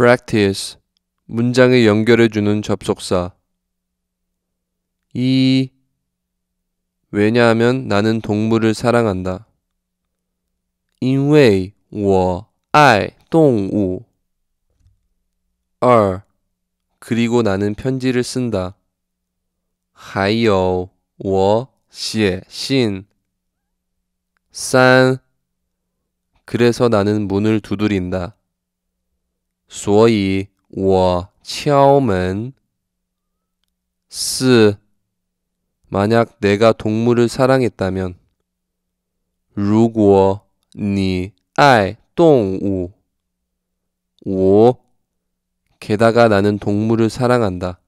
practice 문장을 연결해 주는 접속사 이 왜냐하면 나는 동물을 사랑한다. 因为我爱动物. 2. 어 그리고 나는 편지를 쓴다. 还有我写信. 3. 그래서 나는 문을 두드린다. 所以我敲门是 만약 내가 동물을 사랑했다면 如果你爱动物我 게다가 나는 동물을 사랑한다.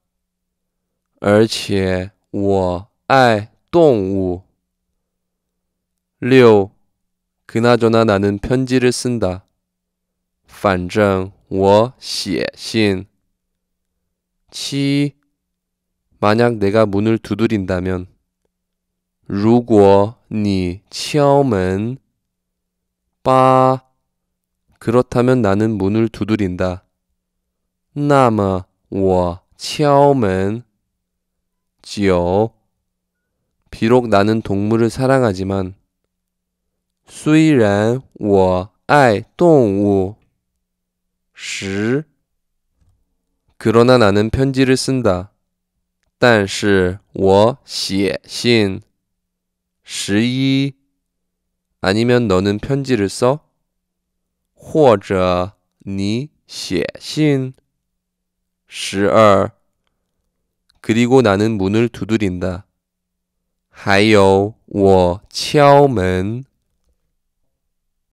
而且我爱动物。6. 그나저나 나는 편지를 쓴다. 反正我写信。七만약 내가 문을 두드린다면 如果你敲门八 그렇다면 나는 문을 두드린다. 那么我敲门九 비록 나는 동물을 사랑하지만 虽然我爱动物시 그러나 나는 편지를 쓴다. 但是我写信.12 아니면 너는 편지를 써? 或者你写信.12 그리고 나는 문을 두드린다. 还有我敲门。